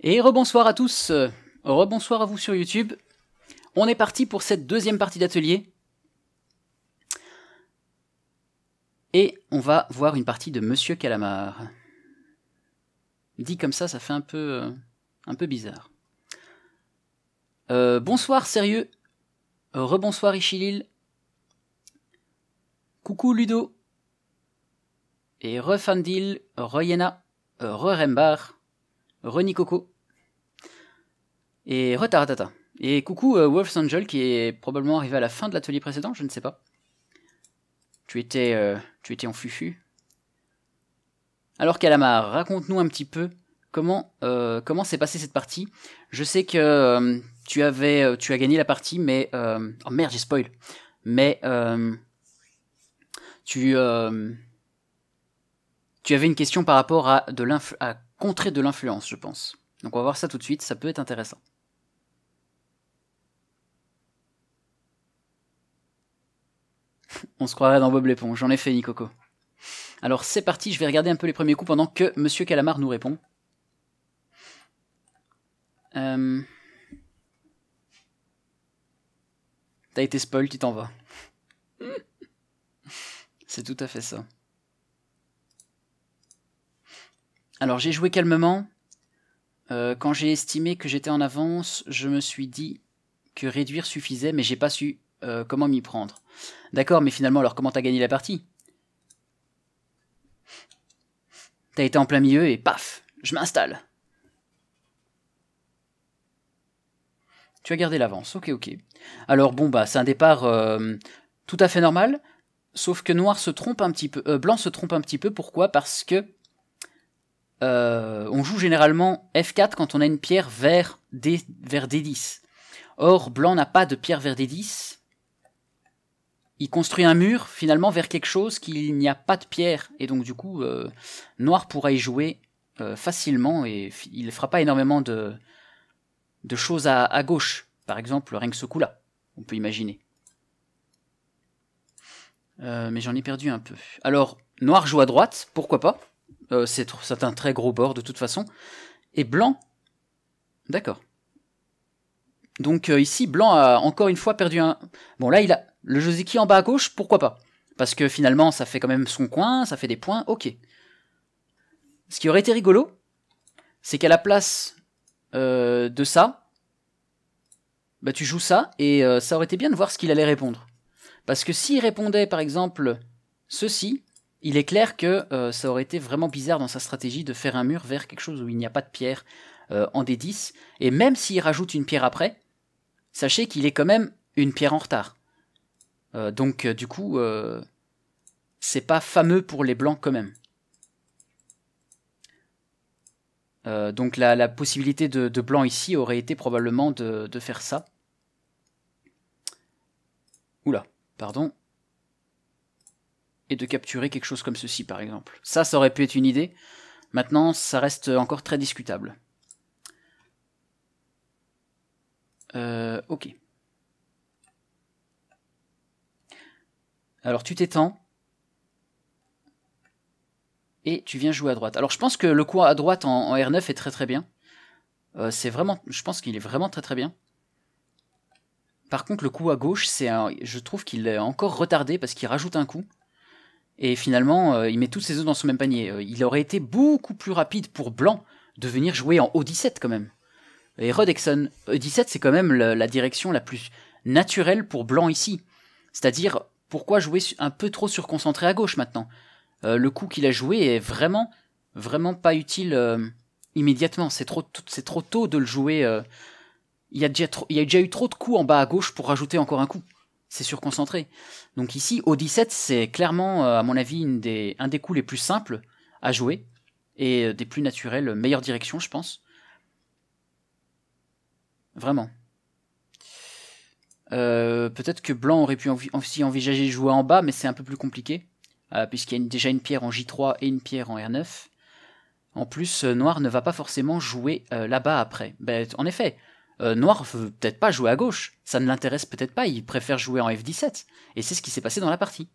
Et rebonsoir à tous, rebonsoir à vous sur YouTube. On est parti pour cette deuxième partie d'atelier. Et on va voir une partie de Monsieur Calamar. Dit comme ça, ça fait un peu, euh, un peu bizarre. Euh, bonsoir sérieux, rebonsoir Ichilil. Coucou Ludo. Et refandil, Royena, euh, re Rembar. Coco. et Retardata. Et coucou euh, Wolf Angel qui est probablement arrivé à la fin de l'atelier précédent, je ne sais pas. Tu étais, euh, tu étais en fufu. Alors Calamar, raconte-nous un petit peu comment euh, comment s'est passée cette partie. Je sais que tu avais, tu as gagné la partie, mais oh merde, j'ai spoil. Mais tu tu avais une question par rapport à de à contrer de l'influence, je pense. Donc on va voir ça tout de suite, ça peut être intéressant. on se croirait dans Bob l'éponge, j'en ai fait Nicoco. Alors c'est parti, je vais regarder un peu les premiers coups pendant que Monsieur Calamar nous répond. Euh, T'as été spoil, tu t'en vas. c'est tout à fait ça. Alors j'ai joué calmement. Euh, quand j'ai estimé que j'étais en avance, je me suis dit que réduire suffisait, mais j'ai pas su euh, comment m'y prendre. D'accord, mais finalement, alors comment t'as gagné la partie T'as été en plein milieu et paf, je m'installe. Tu as gardé l'avance, ok, ok. Alors bon, bah c'est un départ euh, tout à fait normal, sauf que noir se trompe un petit peu, blanc se trompe un petit peu. Pourquoi Parce que euh, on joue généralement F4 quand on a une pierre vers, D, vers 10 Or, blanc n'a pas de pierre vers D10. Il construit un mur, finalement, vers quelque chose qu'il n'y a pas de pierre. Et donc, du coup, euh, noir pourra y jouer euh, facilement et il ne fera pas énormément de, de choses à, à gauche. Par exemple, rien que ce coup-là, on peut imaginer. mais j'en ai perdu un peu. Alors, noir joue à droite, pourquoi pas euh, c'est un très gros bord de toute façon. Et blanc D'accord. Donc euh, ici, blanc a encore une fois perdu un... Bon là, il a le Josiki en bas à gauche, pourquoi pas Parce que finalement, ça fait quand même son coin, ça fait des points, ok. Ce qui aurait été rigolo, c'est qu'à la place euh, de ça, bah, tu joues ça, et ça aurait été bien de voir ce qu'il allait répondre. Parce que s'il répondait par exemple ceci, il est clair que euh, ça aurait été vraiment bizarre dans sa stratégie de faire un mur vers quelque chose où il n'y a pas de pierre euh, en D10, et même s'il rajoute une pierre après, sachez qu'il est quand même une pierre en retard. Euh, donc du coup, c'est pas fameux pour les blancs quand même. donc la, possibilité de, blanc ici aurait été probablement de, de faire ça. Oula, pardon et de capturer quelque chose comme ceci par exemple. Ça, ça aurait pu être une idée. Maintenant, ça reste encore très discutable. Euh, ok. Alors tu t'étends. Et tu viens jouer à droite. Alors je pense que le coup à droite en, R9 est très très bien. Euh, c'est vraiment, je pense qu'il est vraiment très très bien. Par contre, le coup à gauche, c'est je trouve qu'il est encore retardé parce qu'il rajoute un coup. Et finalement, euh, il met tous ses œufs dans son même panier. Euh, il aurait été beaucoup plus rapide pour Blanc de venir jouer en O17 quand même. Et Rodexon, 17 e c'est quand même la direction la plus naturelle pour Blanc ici. C'est-à-dire, pourquoi jouer un peu trop surconcentré à gauche maintenant euh, Le coup qu'il a joué est vraiment, vraiment pas utile immédiatement. C'est trop, c'est trop tôt de le jouer. il, déjà il y a déjà eu trop de coups en bas à gauche pour rajouter encore un coup c'est surconcentré. Donc ici, au 17, c'est clairement, euh, à mon avis, un des coups les plus simples à jouer, et euh, des plus naturels, meilleure direction, je pense. Vraiment. Euh, peut-être que Blanc aurait pu aussi envisager jouer en bas, mais c'est un peu plus compliqué, puisqu'il y a déjà une pierre en J3 et une pierre en R9. En plus, Noir ne va pas forcément jouer là-bas après. Bah, en effet, euh, Noir veut peut-être pas jouer à gauche, ça ne l'intéresse peut-être pas, il préfère jouer en F17. Et c'est ce qui s'est passé dans la partie.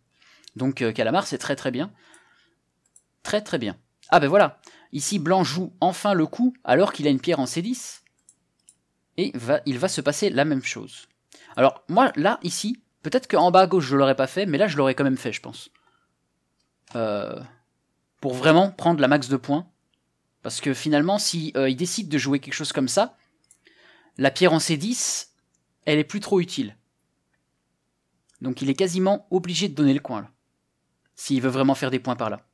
Donc euh, Calamar, c'est très très bien. Très très bien. Ah ben voilà, ici Blanc joue enfin le coup alors qu'il a une pierre en C10. Et va, il va se passer la même chose. Alors moi, là, ici, peut-être qu'en bas à gauche je l'aurais pas fait, mais là je l'aurais quand même fait, je pense. Euh, pour vraiment prendre la max de points. Parce que finalement, si il décide de jouer quelque chose comme ça, la pierre en C10, elle est plus trop utile. Donc il est quasiment obligé de donner le coin là. S'il veut vraiment faire des points par là.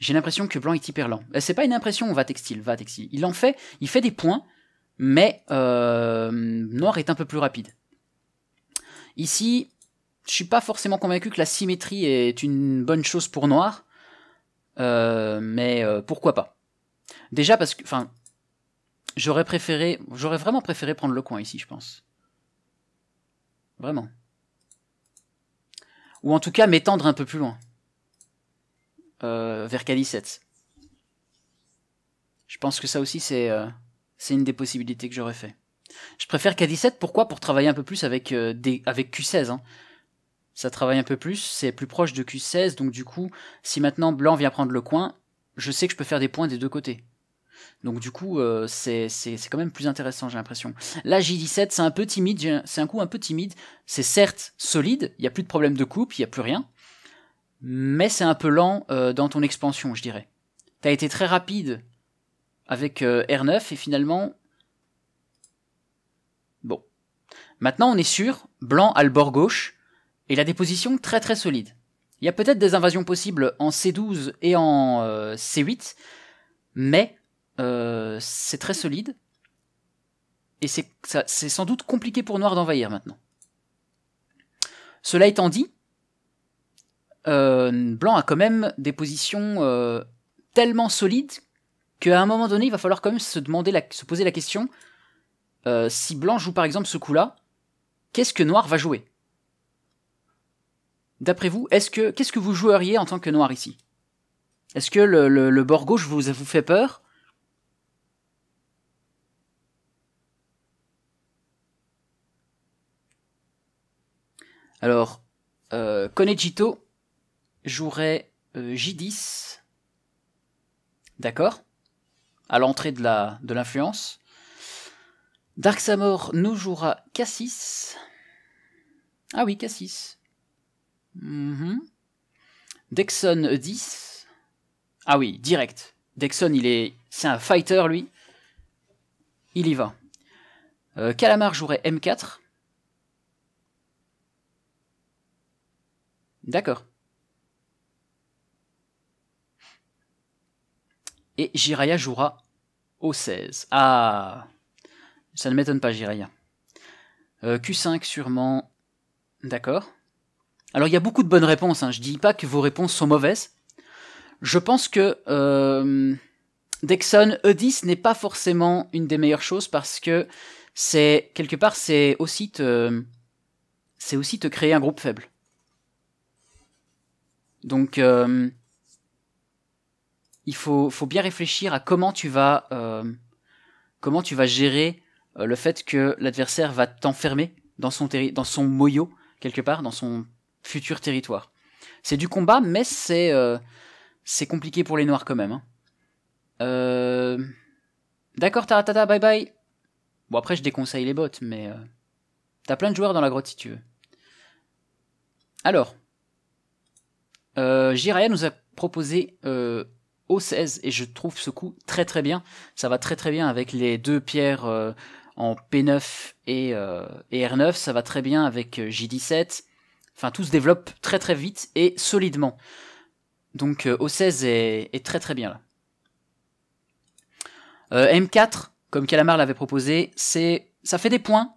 J'ai l'impression que blanc est hyper lent. Euh, c'est pas une impression, va textile, va textile. Il en fait, il fait des points, mais euh, noir est un peu plus rapide. Ici, je suis pas forcément convaincu que la symétrie est une bonne chose pour noir, euh, mais pourquoi pas. Déjà parce que, enfin, J'aurais préféré, j'aurais vraiment préféré prendre le coin ici, je pense. Vraiment. Ou en tout cas m'étendre un peu plus loin. Euh, vers K17. Je pense que ça aussi euh, c'est une des possibilités que j'aurais fait. Je préfère K17, pourquoi Pour travailler un peu plus avec, euh, des, avec Q16. Hein. Ça travaille un peu plus, c'est plus proche de Q16, donc du coup, si maintenant blanc vient prendre le coin, je sais que je peux faire des points des deux côtés. Donc du coup, euh, c'est quand même plus intéressant, j'ai l'impression. Là, J17, c'est un peu timide, c'est un coup un peu timide. C'est certes solide, il n'y a plus de problème de coupe, il n'y a plus rien. Mais c'est un peu lent euh, dans ton expansion, je dirais. T'as été très rapide avec euh, R9 et finalement... Bon. Maintenant, on est sûr, Blanc a le bord gauche et la déposition très très solide. Il y a peut-être des invasions possibles en C12 et en C8, mais euh, c'est très solide. Et c'est sans doute compliqué pour Noir d'envahir maintenant. Cela étant dit, euh, Blanc a quand même des positions euh, tellement solides qu'à un moment donné, il va falloir quand même se, se poser la question si Blanc joue par exemple ce coup-là, qu'est-ce que Noir va jouer D'après vous, qu'est-ce que vous joueriez en tant que Noir ici Est-ce que le, bord gauche vous, vous fait peur Alors, euh, Konejito jouerait euh, J10, d'accord À l'entrée de la De Dark Samor nous jouera K6. Ah oui, K6. Mhm. Dexon 10 Ah oui, direct. Dexon, il est, c'est un fighter, lui. Il y va. Euh, Calamar jouerait M4. D'accord. Et Jiraya jouera au 16. Ah Ça ne m'étonne pas, Jiraya. Euh, Q5 sûrement. D'accord. Alors il y a beaucoup de bonnes réponses, Je hein. je dis pas que vos réponses sont mauvaises. Je pense que euh, Dexon E10 n'est pas forcément une des meilleures choses parce que c'est quelque part c'est aussi c'est aussi te créer un groupe faible. Donc, euh, il faut, faut, bien réfléchir à comment tu vas, euh, comment tu vas gérer euh, le fait que l'adversaire va t'enfermer dans son, dans son moyo, quelque part, dans son futur territoire. C'est du combat, mais c'est c'est compliqué pour les noirs quand même. Hein. D'accord, Taratata, bye bye. Bon, après, je déconseille les bottes, mais. T'as plein de joueurs dans la grotte si tu veux. Alors, euh, Jiraya nous a proposé euh, O16 et je trouve ce coup très très bien. Ça va très très bien avec les deux pierres euh, en P9 et, R9. Ça va très bien avec J17. Enfin, tout se développe très très vite et solidement. Donc O16 est, très très bien là. M4, comme Calamar l'avait proposé, c'est ça fait des points,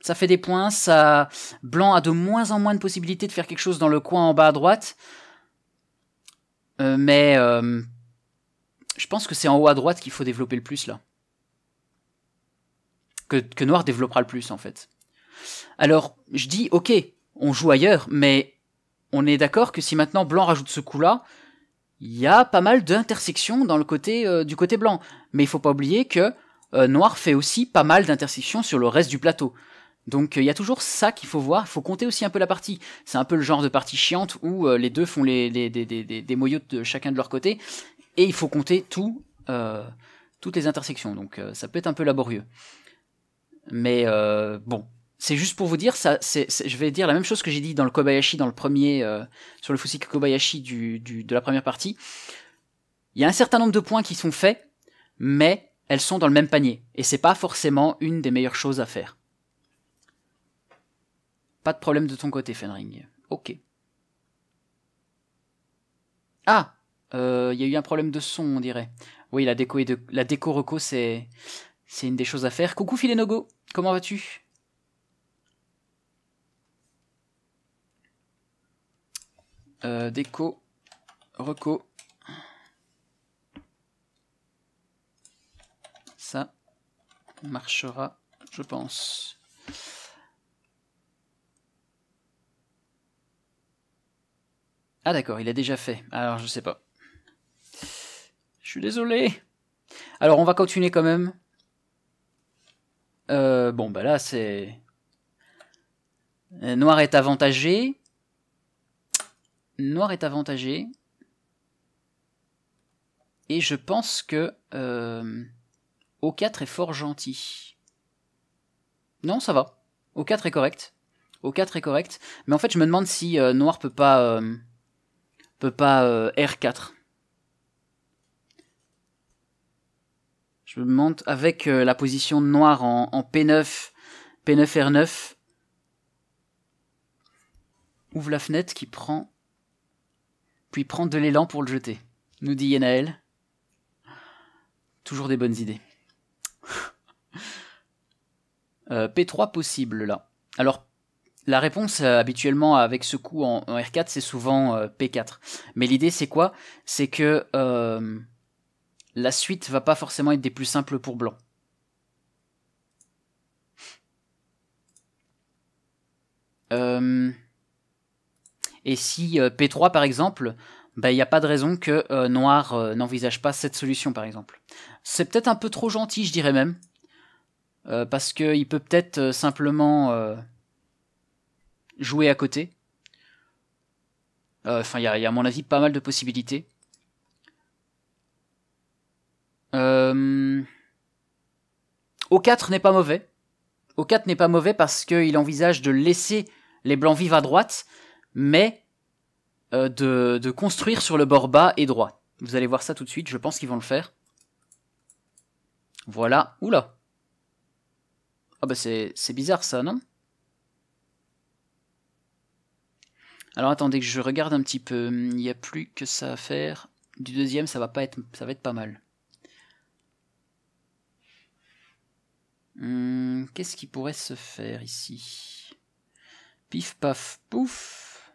ça fait des points, ça... Blanc a de moins en moins de possibilités de faire quelque chose dans le coin en bas à droite. Euh, mais euh, je pense que c'est en haut à droite qu'il faut développer le plus là. Que, Noir développera le plus en fait. Alors je dis ok, on joue ailleurs, mais on est d'accord que si maintenant Blanc rajoute ce coup-là, il y a pas mal d'intersections dans le côté euh, du côté blanc. Mais il faut pas oublier que Noir fait aussi pas mal d'intersections sur le reste du plateau. Donc euh, il y a toujours ça qu'il faut voir, il faut compter aussi un peu la partie. C'est un peu le genre de partie chiante où euh, les deux font les, des, des, de chacun de leur côté, et il faut compter tout, euh, toutes les intersections, donc ça peut être un peu laborieux. Mais bon, c'est juste pour vous dire, ça, je vais dire la même chose que j'ai dit dans le Kobayashi, dans le premier, sur le foussique Kobayashi de la première partie. Il y a un certain nombre de points qui sont faits, mais elles sont dans le même panier, et c'est pas forcément une des meilleures choses à faire. Pas de problème de ton côté, Fenring. Ok. Ah euh, Il y a eu un problème de son, on dirait. Oui, la déco, et de... la déco reco, c'est... C'est une des choses à faire. Coucou Filenogo, comment vas-tu euh, Déco, reco. Ça marchera, je pense. Ah d'accord, il a déjà fait. Alors je sais pas. Je suis désolé. Alors on va continuer quand même. Euh, bon bah là c'est... Euh, noir est avantagé. Noir est avantagé. Et je pense que euh, O4 est fort gentil. Non, ça va. O4 est correct. O4 est correct. Mais en fait, je me demande si Noir peut pas peut pas euh, R4. Je me monte avec euh, la position noire en, P9, P9 R9. Ouvre la fenêtre qui prend, puis prend de l'élan pour le jeter. Nous dit Yenaël. Toujours des bonnes idées. Euh, P3 possible là. Alors la réponse euh, habituellement avec ce coup en, R4 c'est souvent euh, P4. Mais l'idée c'est quoi C'est que euh, la suite va pas forcément être des plus simples pour blanc. et si P3 par exemple, bah, il n'y a pas de raison que Noir n'envisage pas cette solution par exemple. C'est peut-être un peu trop gentil, je dirais même, parce qu'il peut peut-être simplement jouer à côté. Euh, enfin, il y a, à mon avis pas mal de possibilités. Euh... O4 n'est pas mauvais. O4 n'est pas mauvais parce qu'il envisage de laisser les blancs vivre à droite, mais euh, de, de, construire sur le bord bas et droit. Vous allez voir ça tout de suite, je pense qu'ils vont le faire. Voilà, oula. Ah bah c'est bizarre ça, non Alors attendez que je regarde un petit peu. Il n'y a plus que ça à faire. Du deuxième, ça va pas être, ça va être pas mal. Hmm, qu'est-ce qui pourrait se faire ici Pif paf pouf.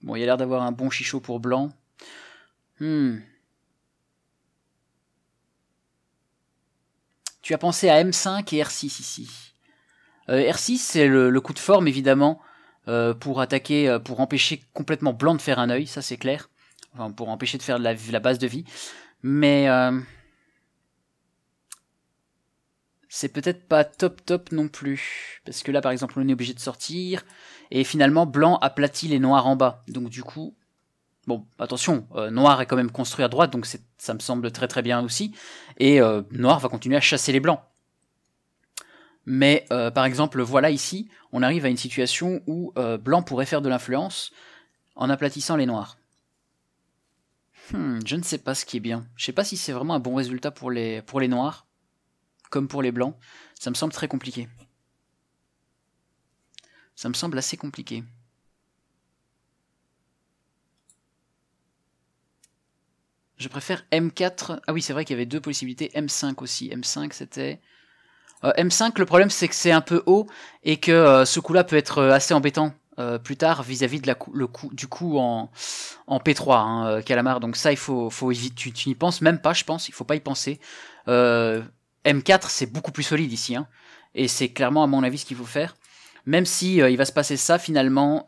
Bon, il y a l'air d'avoir un bon chichot pour blanc. Hmm. Tu as pensé à M5 et R6 ici. Euh, R6, c'est le, coup de forme, évidemment, euh, pour attaquer, euh, pour empêcher complètement Blanc de faire un œil, ça c'est clair. Enfin, pour empêcher de faire la, la base de vie. Mais... c'est peut-être pas top top non plus. Parce que là, par exemple, on est obligé de sortir. Et finalement, Blanc aplatit les noirs en bas. Donc du coup, Bon, attention, euh, Noir est quand même construit à droite, donc ça me semble très très bien aussi. Et euh, Noir va continuer à chasser les Blancs. Mais euh, par exemple, voilà ici, on arrive à une situation où Blanc pourrait faire de l'influence en aplatissant les Noirs. Hmm, je ne sais pas ce qui est bien. Je ne sais pas si c'est vraiment un bon résultat pour les, pour les Noirs, comme pour les Blancs. Ça me semble très compliqué. Ça me semble assez compliqué. Je préfère M4. Ah oui, c'est vrai qu'il y avait deux possibilités. M5 aussi. M5, c'était. Euh, M5, le problème, c'est que c'est un peu haut et que euh, ce coup-là peut être euh, assez embêtant plus tard vis-à-vis du coup en, en P3, hein, Calamar. Donc ça, il faut, faut Tu, n'y penses même pas, je pense. Il faut pas y penser. M4, c'est beaucoup plus solide ici. Hein. et c'est clairement, à mon avis, ce qu'il faut faire. Même si il va se passer ça, finalement,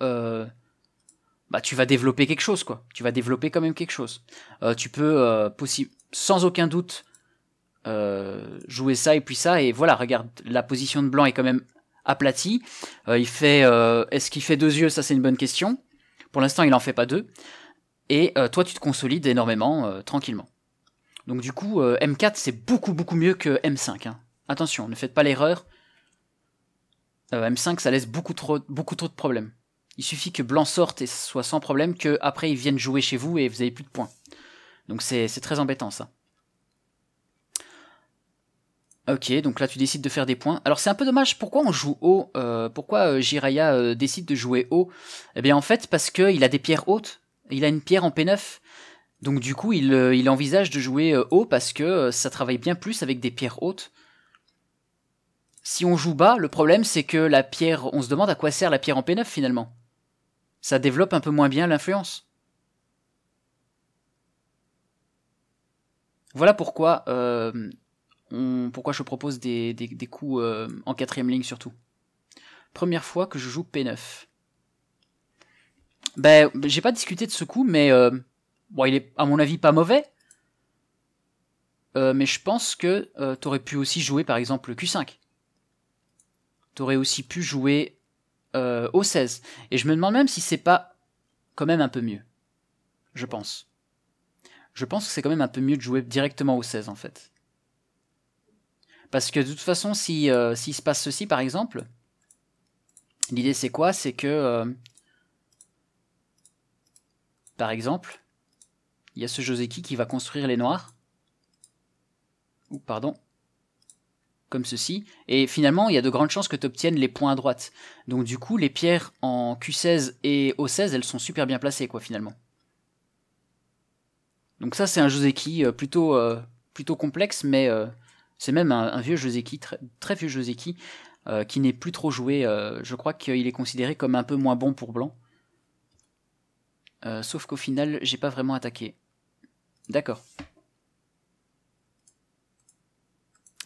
bah tu vas développer quelque chose quoi. Tu vas développer quand même quelque chose. Euh, tu peux euh, possible sans aucun doute euh, jouer ça et puis ça et voilà regarde la position de blanc est quand même aplatie. il fait est-ce qu'il fait deux yeux ça c'est une bonne question. Pour l'instant il en fait pas deux et toi tu te consolides énormément tranquillement. Donc du coup M4 c'est beaucoup beaucoup mieux que M5. Hein. Attention ne faites pas l'erreur. M5 ça laisse beaucoup trop beaucoup trop de problèmes il suffit que blanc sorte et soit sans problème qu'après ils viennent jouer chez vous et vous n'avez plus de points. Donc c'est très embêtant ça. Ok, donc là tu décides de faire des points. Alors c'est un peu dommage, pourquoi on joue haut euh, Pourquoi euh, Jiraya euh, décide de jouer haut Eh bien en fait parce qu'il a des pierres hautes, il a une pierre en P9. Donc du coup il, il envisage de jouer haut parce que ça travaille bien plus avec des pierres hautes. Si on joue bas, le problème c'est que la pierre, on se demande à quoi sert la pierre en P9 finalement ça développe un peu moins bien l'influence. Voilà pourquoi, euh, pourquoi je propose des, coups euh, en quatrième ligne surtout. Première fois que je joue P9. Ben, j'ai pas discuté de ce coup, mais euh, il est à mon avis pas mauvais. mais je pense que t'aurais pu aussi jouer par exemple Q5. T'aurais aussi pu jouer euh, au 16. Et je me demande même si c'est pas quand même un peu mieux. Je pense. Je pense que c'est quand même un peu mieux de jouer directement au 16 en fait. Parce que de toute façon, si euh, s'il se passe ceci par exemple, l'idée c'est quoi C'est que euh, par exemple, il y a ce Joseki qui va construire les noirs. Ou pardon, comme ceci, et finalement il y a de grandes chances que tu obtiennes les points à droite. Donc du coup les pierres en Q16 et O16 elles sont super bien placées quoi finalement. Donc ça c'est un Joseki euh, plutôt, euh, plutôt complexe mais euh, c'est même un, vieux Joseki, très, vieux Joseki, qui n'est plus trop joué. je crois qu'il est considéré comme un peu moins bon pour blanc. sauf qu'au final j'ai pas vraiment attaqué. D'accord.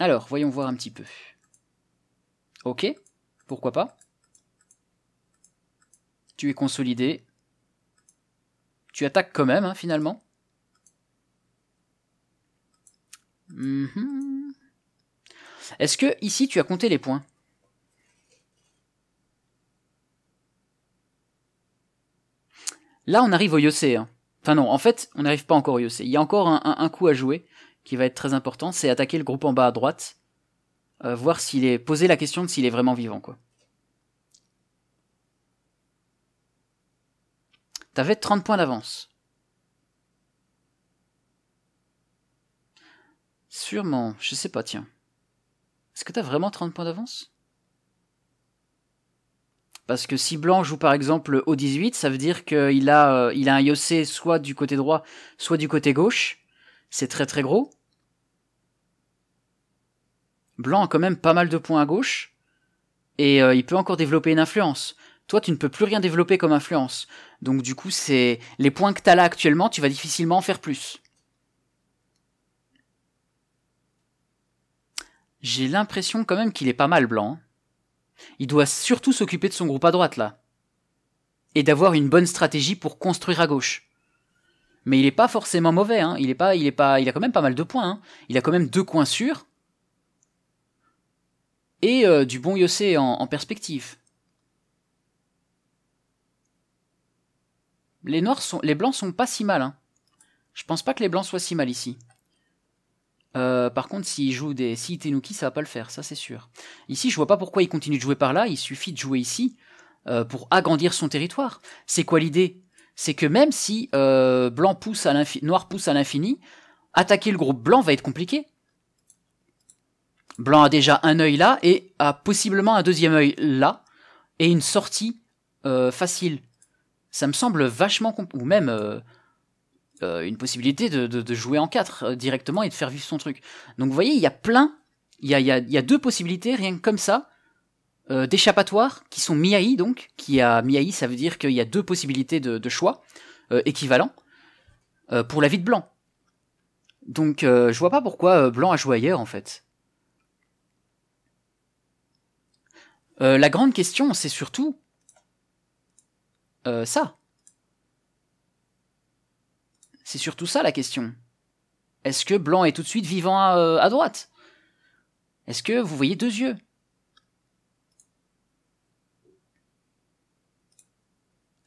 Alors, voyons voir un petit peu. Ok, pourquoi pas. Tu es consolidé. Tu attaques quand même, hein, finalement. Mhm. Est-ce que ici tu as compté les points Là, on arrive au Yossé. Hein. Enfin non, en fait, on n'arrive pas encore au Yossé. Il y a encore un coup à jouer qui va être très important, c'est attaquer le groupe en bas à droite, euh, voir s'il est, poser la question de s'il est vraiment vivant, quoi. T'avais 30 points d'avance. Sûrement, je sais pas, tiens. Est-ce que t'as vraiment 30 points d'avance Parce que si Blanc joue par exemple au 18, ça veut dire qu'il a, euh, il a un IOC soit du côté droit, soit du côté gauche c'est très très gros. Blanc a quand même pas mal de points à gauche, et euh, il peut encore développer une influence. Toi, tu ne peux plus rien développer comme influence. Donc du coup, c'est les points que tu as là actuellement, tu vas difficilement en faire plus. J'ai l'impression quand même qu'il est pas mal blanc. Hein. Il doit surtout s'occuper de son groupe à droite là. Et d'avoir une bonne stratégie pour construire à gauche mais il n'est pas forcément mauvais. Hein. Il est pas, il est pas, il a quand même pas mal de points. Hein. Il a quand même deux coins sûrs et euh, du bon Yossé en, perspective. Les noirs sont, les blancs sont pas si mal. Hein. Je pense pas que les blancs soient si mal ici. Euh, par contre, s'il joue des, si Tenuki, ça va pas le faire, ça c'est sûr. Ici, je vois pas pourquoi il continue de jouer par là. Il suffit de jouer ici euh, pour agrandir son territoire. C'est quoi l'idée c'est que même si euh, blanc pousse à noir pousse à l'infini, attaquer le groupe blanc va être compliqué. Blanc a déjà un œil là et a possiblement un deuxième œil là et une sortie euh, facile. Ça me semble vachement ou même euh, une possibilité de, jouer en 4 directement et de faire vivre son truc. Donc vous voyez, il y a plein, il y a deux possibilités rien que comme ça euh, d'échappatoires qui sont miaï donc, qui a miaï ça veut dire qu'il y a deux possibilités de, choix euh, équivalents euh, pour la vie de Blanc. Donc je vois pas pourquoi Blanc a joué ailleurs en fait. la grande question c'est surtout ça. C'est surtout ça la question. Est-ce que Blanc est tout de suite vivant à droite Est-ce que vous voyez deux yeux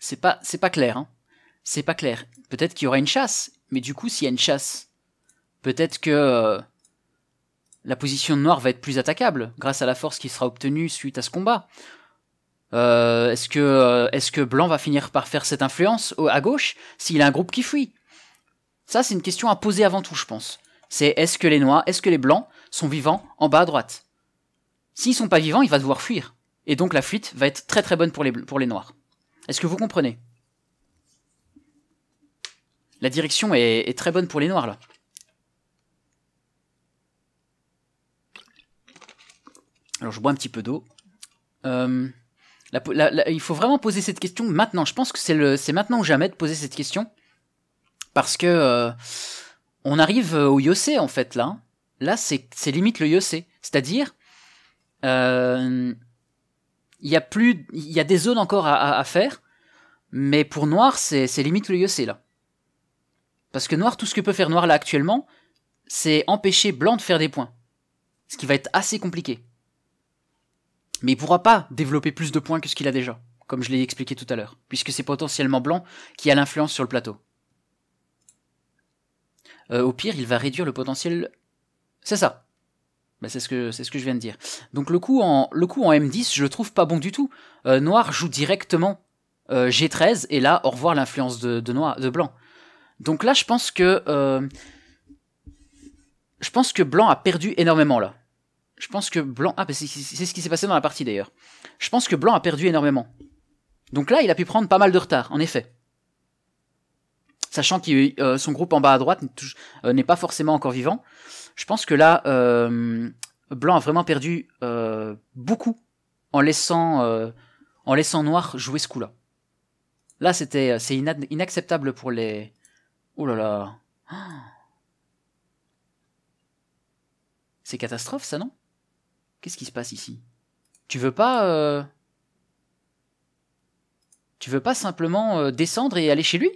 c'est pas, c'est pas clair. Hein. C'est pas clair. Peut-être qu'il y aura une chasse, mais du coup, s'il y a une chasse, peut-être que euh, la position noire va être plus attaquable grâce à la force qui sera obtenue suite à ce combat. Euh, est-ce que, euh, est-ce que Blanc va finir par faire cette influence à gauche s'il a un groupe qui fuit Ça, c'est une question à poser avant tout, je pense. C'est est-ce que les noirs, est-ce que les blancs sont vivants en bas à droite S'ils sont pas vivants, il va devoir fuir. Et donc la fuite va être très très bonne pour les, pour les noirs. Est-ce que vous comprenez La direction est, très bonne pour les noirs, là. Alors je bois un petit peu d'eau. Euh, il faut vraiment poser cette question maintenant. Je pense que c'est maintenant ou jamais de poser cette question. Parce que euh, on arrive euh, au Yossé en fait là. Là c'est limite le Yossé. C'est-à-dire il y a plus, il y a des zones encore à, faire, mais pour Noir, c'est limite le c'est là. Parce que Noir, tout ce que peut faire Noir là actuellement, c'est empêcher Blanc de faire des points. Ce qui va être assez compliqué. Mais il pourra pas développer plus de points que ce qu'il a déjà, comme je l'ai expliqué tout à l'heure, puisque c'est potentiellement Blanc qui a l'influence sur le plateau. Euh, au pire, il va réduire le potentiel... C'est ça, bah, c'est ce que c'est ce que je viens de dire. Donc le coup en le coup en M10, je le trouve pas bon du tout. Euh, Noir joue directement euh, G13 et là au revoir l'influence de, Noir de Blanc. Donc là je pense que euh, je pense que Blanc a perdu énormément là. Je pense que Blanc ah bah, c'est ce qui s'est passé dans la partie d'ailleurs. Je pense que Blanc a perdu énormément. Donc là il a pu prendre pas mal de retard en effet. Sachant que son groupe en bas à droite n'est pas forcément encore vivant. Je pense que là, euh, Blanc a vraiment perdu euh, beaucoup en laissant, euh, en laissant Noir jouer ce coup-là. Là, c'était c'est inacceptable pour les. Oh là là. C'est catastrophe, ça, non Qu'est-ce qui se passe ici Tu veux pas. Tu veux pas simplement descendre et aller chez lui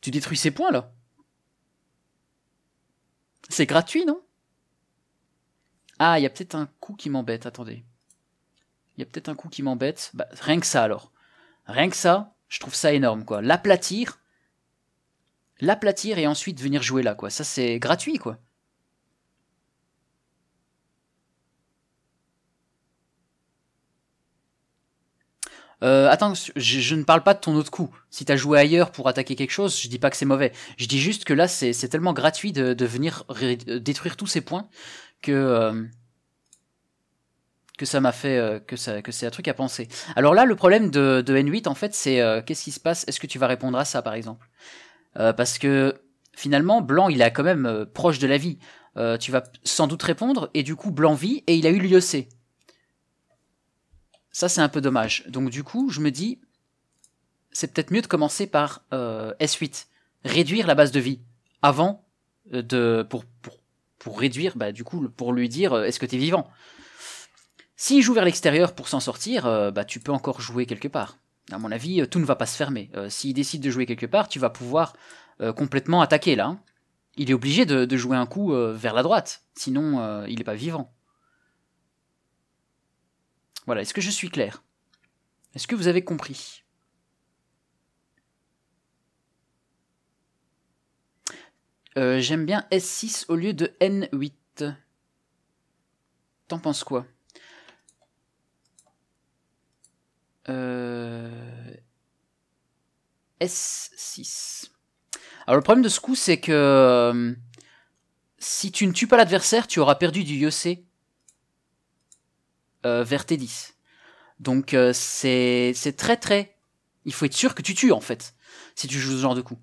Tu détruis ses points, là c'est gratuit, non Ah, il y a peut-être un coup qui m'embête, attendez. Il y a peut-être un coup qui m'embête. Bah, rien que ça, alors. Rien que ça, je trouve ça énorme, quoi. L'aplatir, l'aplatir et ensuite venir jouer là, quoi. Ça, c'est gratuit, quoi. euh, attends, je, ne parle pas de ton autre coup. Si t'as joué ailleurs pour attaquer quelque chose, je dis pas que c'est mauvais. Je dis juste que là, c'est tellement gratuit de, venir euh, détruire tous ces points que euh, que ça m'a fait euh, que que c'est un truc à penser. Alors là, le problème de, de N8 en fait, c'est qu'est-ce qui se passe Est-ce que tu vas répondre à ça par exemple Parce que finalement, Blanc, il est quand même proche de la vie. tu vas sans doute répondre et du coup, Blanc vit et il a eu e C. Ça, c'est un peu dommage. Donc du coup, je me dis, c'est peut-être mieux de commencer par euh, S8, réduire la base de vie avant euh, de pour pour, réduire, bah du coup, pour lui dire, euh, est-ce que t'es vivant S'il joue vers l'extérieur pour s'en sortir, bah tu peux encore jouer quelque part. À mon avis, tout ne va pas se fermer. S'il décide de jouer quelque part, tu vas pouvoir complètement attaquer là. Hein. Il est obligé de jouer un coup vers la droite, sinon il n'est pas vivant. Voilà, est-ce que je suis clair Est-ce que vous avez compris euh, J'aime bien S6 au lieu de N8. T'en penses quoi euh, S6. Alors le problème de ce coup, c'est que euh, si tu ne tues pas l'adversaire, tu auras perdu du Yossé. Euh, vers tes 10. Donc euh, c'est c'est très très il faut être sûr que tu tues en fait si tu joues ce genre de coup.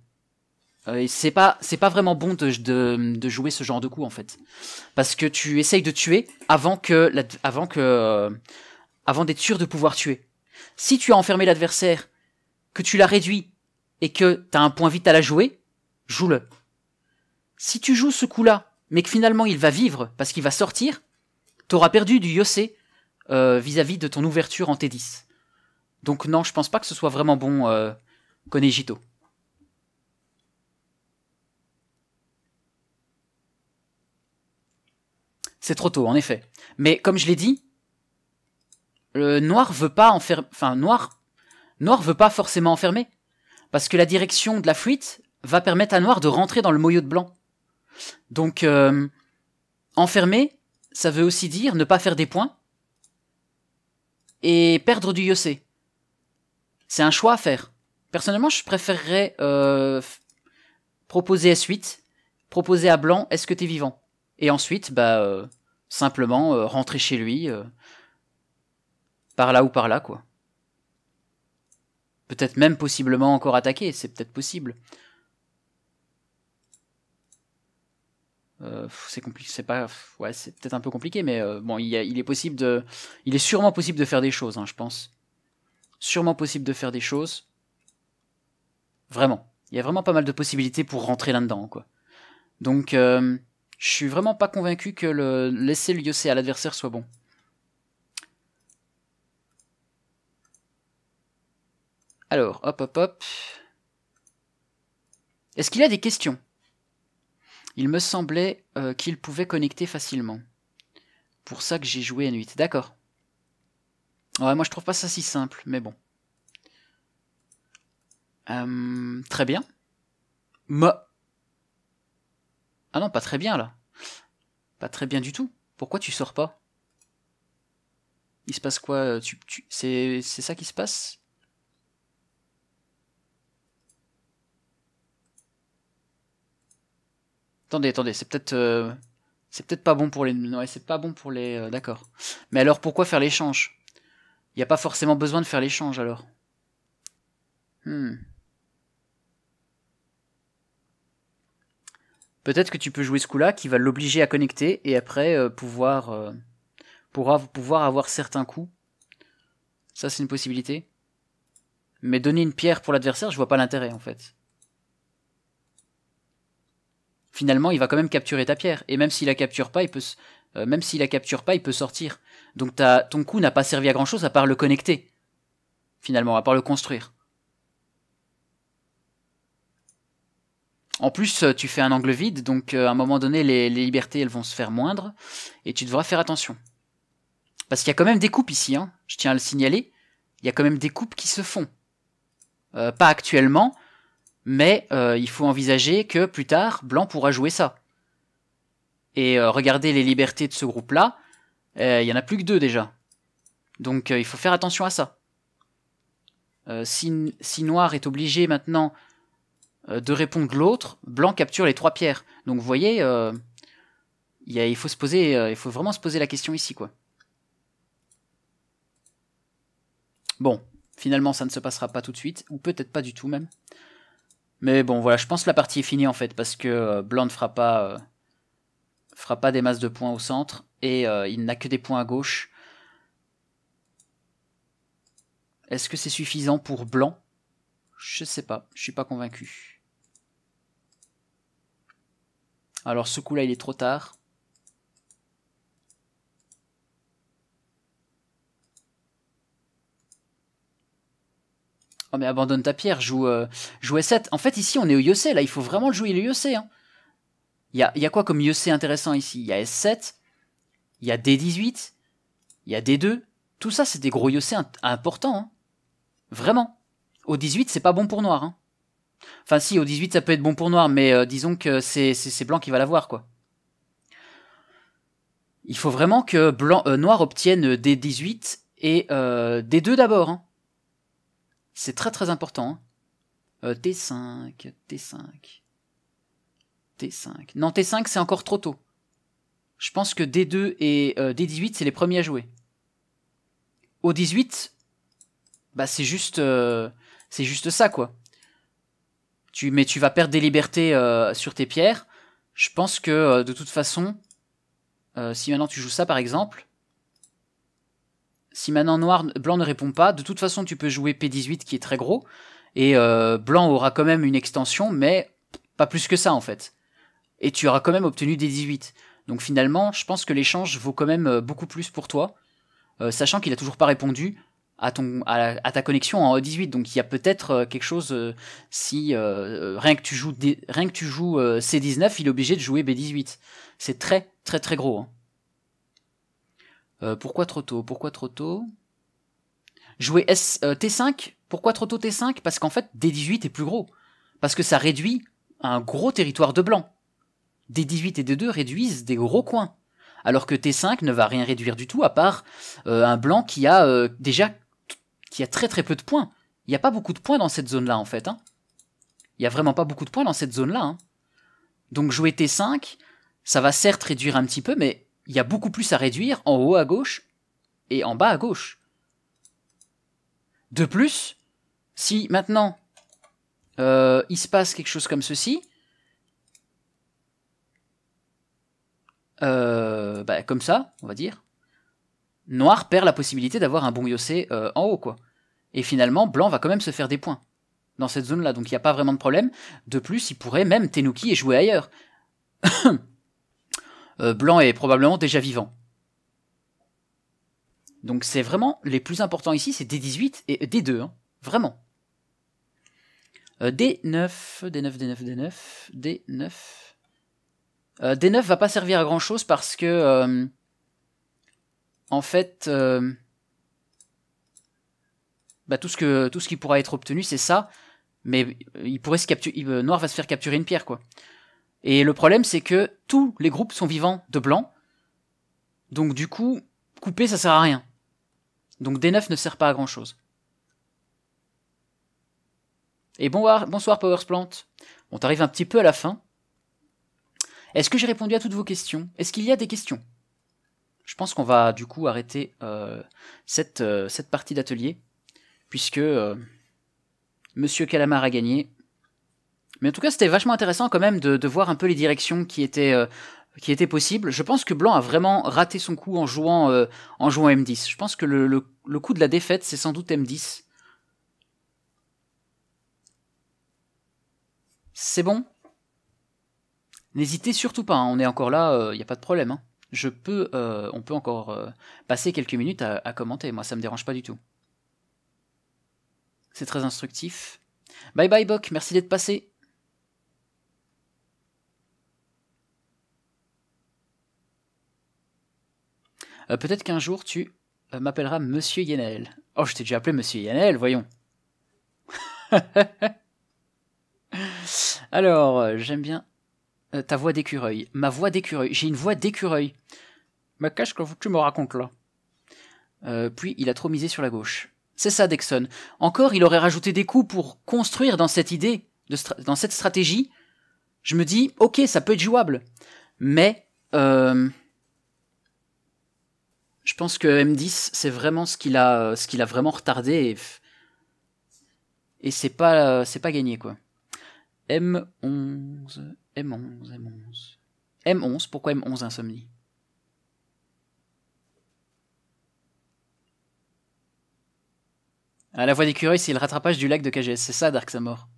Euh, c'est pas c'est pas vraiment bon de, de, jouer ce genre de coup en fait parce que tu essayes de tuer avant que avant que avant d'être sûr de pouvoir tuer. Si tu as enfermé l'adversaire, que tu l'as réduit et que t'as un point vite à la jouer, joue-le. Si tu joues ce coup-là, mais que finalement il va vivre parce qu'il va sortir, t'auras perdu du Yossé euh, vis-à-vis de ton ouverture en T10. Donc non, je pense pas que ce soit vraiment bon euh, Konejito. C'est trop tôt, en effet. Mais comme je l'ai dit, le noir veut pas enfermer. Enfin, noir. Noir veut pas forcément enfermer. Parce que la direction de la fuite va permettre à noir de rentrer dans le moyeu de blanc. Donc, euh, enfermer, ça veut aussi dire ne pas faire des points, et perdre du Yossé. C'est un choix à faire. Personnellement, je préférerais euh, proposer s suite. proposer à Blanc, est-ce que t'es vivant Et ensuite, bah, euh, simplement euh, rentrer chez lui, par là ou par là, quoi. Peut-être même possiblement encore attaquer, c'est peut-être possible. Euh, c'est compliqué, c'est pas, c'est peut-être un peu compliqué, mais euh, bon, il, est possible de, il est sûrement possible de faire des choses, hein, je pense. Sûrement possible de faire des choses. Vraiment, il y a vraiment pas mal de possibilités pour rentrer là-dedans, quoi. Donc, euh, je suis vraiment pas convaincu que le laisser le Yossé à l'adversaire soit bon. Alors, hop, hop, hop. Est-ce qu'il a des questions il me semblait euh, qu'il pouvait connecter facilement. Pour ça que j'ai joué à nuit. D'accord. Ouais, moi je trouve pas ça si simple, mais bon. Euh, très bien. Ma... Ah non, pas très bien là. Pas très bien du tout. Pourquoi tu sors pas Il se passe quoi C'est ça qui se passe Attendez, attendez, c'est peut-être. Euh, c'est peut-être pas bon pour les. Ouais, c'est pas bon pour les. Euh, d'accord. Mais alors pourquoi faire l'échange Il n'y a pas forcément besoin de faire l'échange alors. Hmm. Peut-être que tu peux jouer ce coup-là qui va l'obliger à connecter et après euh, pouvoir, pourra pouvoir avoir certains coups. Ça, c'est une possibilité. Mais donner une pierre pour l'adversaire, je vois pas l'intérêt en fait finalement, il va quand même capturer ta pierre. Et même s'il la capture pas, il peut, euh, même la capture pas, peut sortir. Donc ton coup n'a pas servi à grand chose à part le connecter. Finalement, à part le construire. En plus, euh, tu fais un angle vide, donc euh, à un moment donné, les, libertés, elles vont se faire moindre et tu devras faire attention. Parce qu'il y a quand même des coupes ici, hein, je tiens à le signaler, il y a quand même des coupes qui se font. pas actuellement, mais euh, il faut envisager que plus tard, Blanc pourra jouer ça. Et euh, regardez les libertés de ce groupe-là, euh, il y en a plus que deux déjà. Donc il faut faire attention à ça. Si, Noir est obligé maintenant de répondre l'autre, Blanc capture les trois pierres. Donc vous voyez, il faut se poser, il faut vraiment se poser la question ici, quoi. Bon, finalement ça ne se passera pas tout de suite, ou peut-être pas du tout même. Mais bon, voilà, je pense que la partie est finie en fait, parce que euh, Blanc ne fera pas, euh, pas des masses de points au centre, et euh, il n'a que des points à gauche. Est-ce que c'est suffisant pour Blanc Je sais pas, je suis pas convaincu. Alors ce coup-là, il est trop tard. Oh mais abandonne ta pierre, joue, euh, joue E7. En fait ici on est au Yossé, là il faut vraiment le jouer le Yossé. Hein. Il, y a, y a quoi comme Yossé intéressant ici Il y a S7, il y a D18, il y a D2. Tout ça c'est des gros Yossé importants. Hein. Vraiment. Au 18 c'est pas bon pour noir. Hein. Enfin si, au 18 ça peut être bon pour noir, mais euh, disons que c'est blanc qui va l'avoir quoi. Il faut vraiment que blanc, euh, noir obtienne euh, D18 et D2 d'abord. Hein. C'est très très important. T5, T5. T5. Non, T5, c'est encore trop tôt. Je pense que D2 et euh, D18, c'est les premiers à jouer. Au 18, bah c'est juste, euh, c'est juste ça quoi. Tu, mais tu vas perdre des libertés euh, sur tes pierres. Je pense que de toute façon, si maintenant tu joues ça par exemple, si maintenant noir, blanc ne répond pas, de toute façon tu peux jouer P18 qui est très gros, et euh, blanc aura quand même une extension, mais pas plus que ça en fait. Et tu auras quand même obtenu d 18. Donc finalement, je pense que l'échange vaut quand même euh, beaucoup plus pour toi, euh, sachant qu'il a toujours pas répondu à, ton, à, ta connexion en E18. Donc il y a peut-être quelque chose, si rien que tu joues, rien que tu joues C19, il est obligé de jouer B18. C'est très très très gros. Hein. Euh, pourquoi trop tôt Pourquoi trop tôt Jouer S, euh, T5 Pourquoi trop tôt T5 Parce qu'en fait, D18 est plus gros. Parce que ça réduit un gros territoire de blanc. D18 et D2 réduisent des gros coins. Alors que T5 ne va rien réduire du tout, à part euh, un blanc qui a déjà qui a très très peu de points. Il n'y a pas beaucoup de points dans cette zone-là, en fait. Hein. Il n'y a vraiment pas beaucoup de points dans cette zone-là. Hein. Donc jouer T5, ça va certes réduire un petit peu, mais il y a beaucoup plus à réduire en haut à gauche et en bas à gauche. De plus, si maintenant euh, il se passe quelque chose comme ceci, euh, bah, comme ça, on va dire, noir perd la possibilité d'avoir un bon Yossé euh, en haut, quoi. Et finalement, blanc va quand même se faire des points dans cette zone-là, donc il n'y a pas vraiment de problème. De plus, il pourrait même Tenuki et jouer ailleurs. Euh, Blanc est probablement déjà vivant. Donc c'est vraiment les plus importants ici, c'est D18 et D2, hein. vraiment. D9, D9, D9, D9, D9. D9 va pas servir à grand chose parce que euh, en fait, euh, bah, tout ce tout ce qui pourra être obtenu c'est ça, mais il pourrait se capturer, noir va se faire capturer une pierre quoi. Et le problème, c'est que tous les groupes sont vivants de blanc. Donc du coup, couper, ça sert à rien. Donc D9 ne sert pas à grand chose. Et bonsoir, bonsoir Powersplant. On t'arrive un petit peu à la fin. Est-ce que j'ai répondu à toutes vos questions Est-ce qu'il y a des questions Je pense qu'on va du coup arrêter euh, cette, euh, cette, partie d'atelier, puisque euh, Monsieur Calamar a gagné, mais en tout cas, c'était vachement intéressant quand même de, voir un peu les directions qui étaient, euh, qui étaient possibles. Je pense que Blanc a vraiment raté son coup en jouant, euh, en jouant M10. Je pense que le, le, coup de la défaite, c'est sans doute M10. C'est bon N'hésitez surtout pas, hein. on est encore là, il euh, n'y a pas de problème. Hein. Je peux, on peut encore passer quelques minutes à, commenter, moi ça me dérange pas du tout. C'est très instructif. Bye bye Bok, merci d'être passé. Euh, peut-être qu'un jour tu euh, m'appelleras Monsieur Yenel. Oh, je t'ai déjà appelé Monsieur Yenel, voyons. Alors, euh, j'aime bien ta voix d'écureuil. Ma voix d'écureuil. J'ai une voix d'écureuil. Mais qu'est-ce que tu me racontes là Puis il a trop misé sur la gauche. C'est ça, Dexon. Encore, il aurait rajouté des coups pour construire dans cette idée, dans cette stratégie. Je me dis, ok, ça peut être jouable. Mais, je pense que M10, c'est vraiment ce qu'il a, ce qu'il a vraiment retardé et, et c'est pas, c'est pas gagné quoi. M11, M11, M11. M11, pourquoi M11 Insomnie À la voix d'écureuil, c'est le rattrapage du lac de KGS. C'est ça, Dark Samor.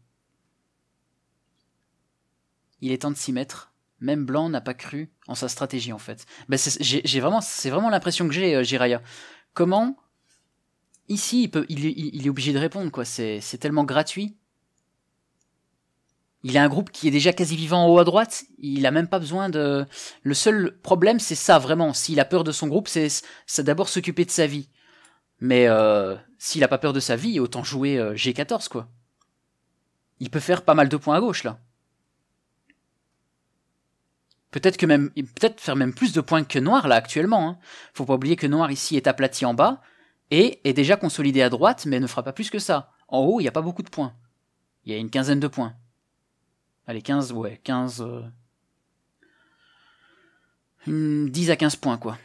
Il est temps de s'y mettre même Blanc n'a pas cru en sa stratégie en fait. Ben c'est vraiment, vraiment l'impression que j'ai, euh, Jiraya. Comment ici il, peut, il, est obligé de répondre quoi C'est tellement gratuit. Il a un groupe qui est déjà quasi vivant en haut à droite. Il a même pas besoin de. Le seul problème c'est ça vraiment. S'il a peur de son groupe, c'est d'abord s'occuper de sa vie. Mais euh, s'il a pas peur de sa vie, autant jouer euh, G14 quoi. Il peut faire pas mal de points à gauche là. Peut-être que même, peut-être faire même plus de points que Noir là actuellement. Hein. Faut pas oublier que Noir ici est aplati en bas et est déjà consolidé à droite, mais ne fera pas plus que ça. En haut, il n'y a pas beaucoup de points. Il y a une quinzaine de points. Allez, 15, ouais, 15. Euh... 10 hmm, à 15 points, quoi.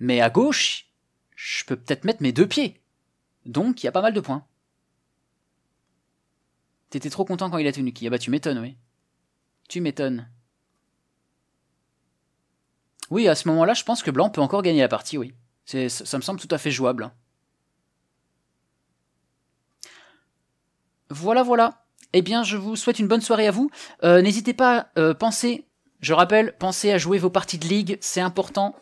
Mais à gauche, je peux peut-être mettre mes deux pieds. Donc, il y a pas mal de points. T'étais trop content quand il a tenu qui Ah bah, tu m'étonnes, oui. Tu m'étonnes. Oui, à ce moment-là, je pense que Blanc peut encore gagner la partie, oui. Ça, ça me semble tout à fait jouable. Voilà, voilà. Eh bien, je vous souhaite une bonne soirée à vous. Euh, n'hésitez pas, à euh, penser, je rappelle, pensez à jouer vos parties de ligue, c'est important.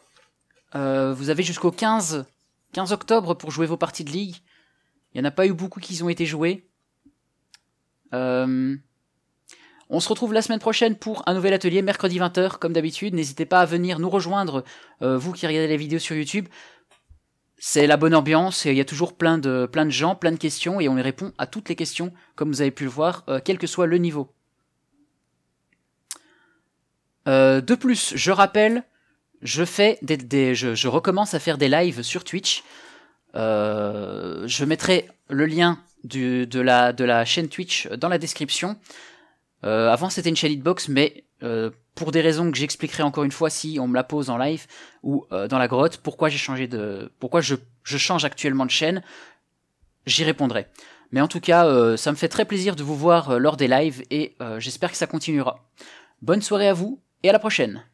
Euh, vous avez jusqu'au 15, 15 octobre pour jouer vos parties de ligue. Il n'y en a pas eu beaucoup qui ont été jouées. Euh, on se retrouve la semaine prochaine pour un nouvel atelier, mercredi 20h, comme d'habitude. N'hésitez pas à venir nous rejoindre, euh, vous qui regardez les vidéos sur YouTube. C'est la bonne ambiance, il y a toujours plein de, plein de gens, plein de questions, et on les répond à toutes les questions, comme vous avez pu le voir, euh, quel que soit le niveau. Euh, de plus, je rappelle, je, fais je, recommence à faire des lives sur Twitch. je mettrai le lien de, de la chaîne Twitch dans la description. Euh, avant c'était une chaîne Hitbox, mais euh, pour des raisons que j'expliquerai encore une fois si on me la pose en live ou euh, dans la grotte, pourquoi j'ai changé de, pourquoi je, je, change actuellement de chaîne, j'y répondrai. Mais en tout cas, ça me fait très plaisir de vous voir lors des lives et j'espère que ça continuera. Bonne soirée à vous et à la prochaine.